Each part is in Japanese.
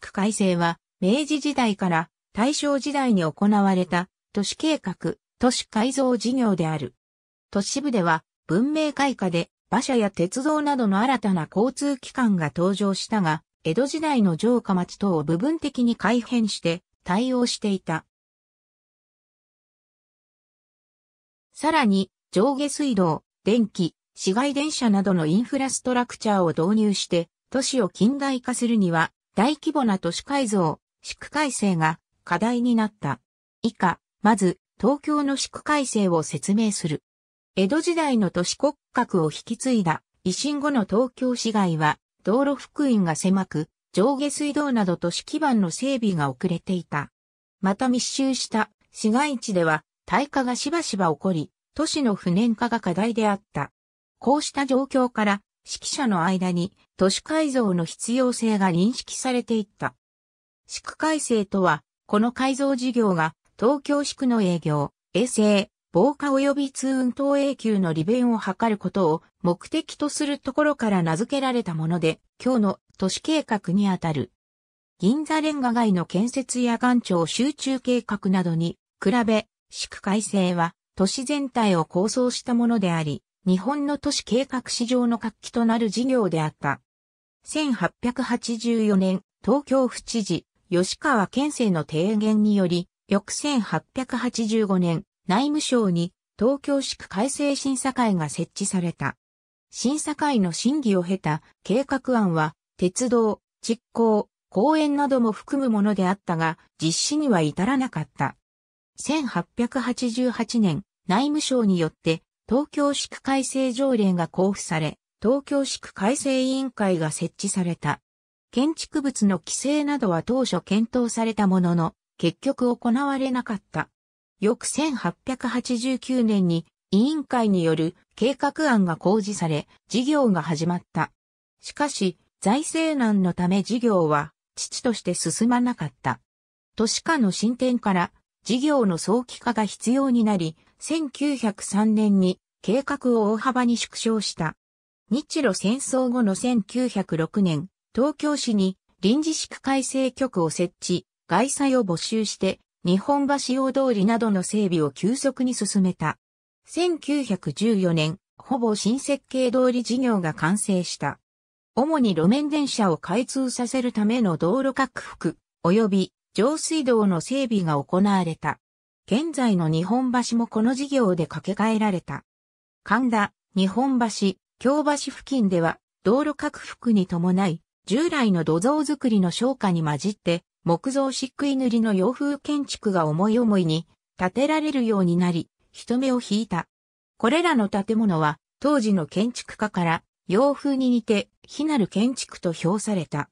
宿改正は、明治時代から大正時代に行われた都市計画、都市改造事業である。都市部では文明開化で馬車や鉄道などの新たな交通機関が登場したが、江戸時代の城下町等を部分的に改変して対応していた。さらに、上下水道、電気、市街電車などのインフラストラクチャーを導入して、都市を近代化するには、大規模な都市改造、市区改正が課題になった。以下、まず、東京の市区改正を説明する。江戸時代の都市骨格を引き継いだ維新後の東京市街は道路福音が狭く、上下水道など都市基盤の整備が遅れていた。また密集した市街地では大火がしばしば起こり、都市の不燃化が課題であった。こうした状況から、指揮者の間に都市改造の必要性が認識されていった。市区改正とは、この改造事業が東京市区の営業、衛生、防火及び通運等永久の利便を図ることを目的とするところから名付けられたもので、今日の都市計画にあたる。銀座レンガ街の建設や岩町集中計画などに比べ、市区改正は都市全体を構想したものであり、日本の都市計画史上の活気となる事業であった。1884年、東京府知事、吉川県政の提言により、翌1885年、内務省に東京市区改正審査会が設置された。審査会の審議を経た計画案は、鉄道、実行、公園なども含むものであったが、実施には至らなかった。1888年、内務省によって、東京市区改正条例が交付され、東京市区改正委員会が設置された。建築物の規制などは当初検討されたものの、結局行われなかった。翌1889年に委員会による計画案が公示され、事業が始まった。しかし、財政難のため事業は、父として進まなかった。都市化の進展から、事業の早期化が必要になり、1903年に計画を大幅に縮小した。日露戦争後の1906年、東京市に臨時市区改正局を設置、外債を募集して、日本橋大通りなどの整備を急速に進めた。1914年、ほぼ新設計通り事業が完成した。主に路面電車を開通させるための道路拡幅、及び上水道の整備が行われた。現在の日本橋もこの事業で掛け替えられた。神田、日本橋、京橋付近では、道路拡幅に伴い、従来の土蔵造りの商家に混じって、木造漆喰塗りの洋風建築が思い思いに建てられるようになり、人目を引いた。これらの建物は、当時の建築家から洋風に似て非なる建築と評された。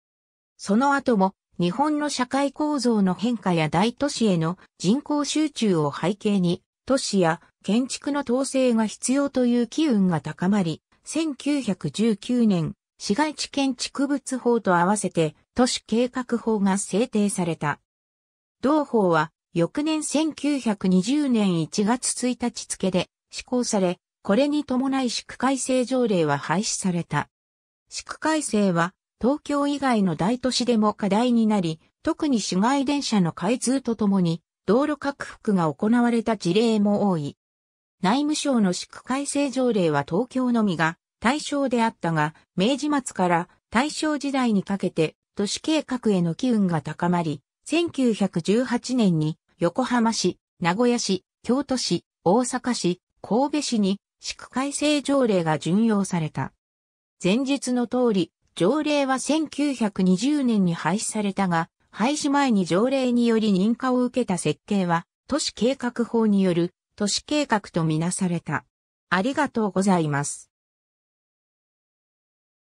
その後も日本の社会構造の変化や大都市への人口集中を背景に都市や建築の統制が必要という機運が高まり、1919年、市街地建築物法と合わせて都市計画法が制定された。同法は翌年1920年1月1日付で施行され、これに伴い市区改正条例は廃止された。市区改正は東京以外の大都市でも課題になり、特に市街電車の開通とともに道路拡幅が行われた事例も多い。内務省の宿改正条例は東京のみが対象であったが、明治末から大正時代にかけて都市計画への機運が高まり、1918年に横浜市、名古屋市、京都市、大阪市、神戸市に宿改正条例が巡用された。前述の通り、条例は1920年に廃止されたが、廃止前に条例により認可を受けた設計は、都市計画法による都市計画とみなされた。ありがとうございます。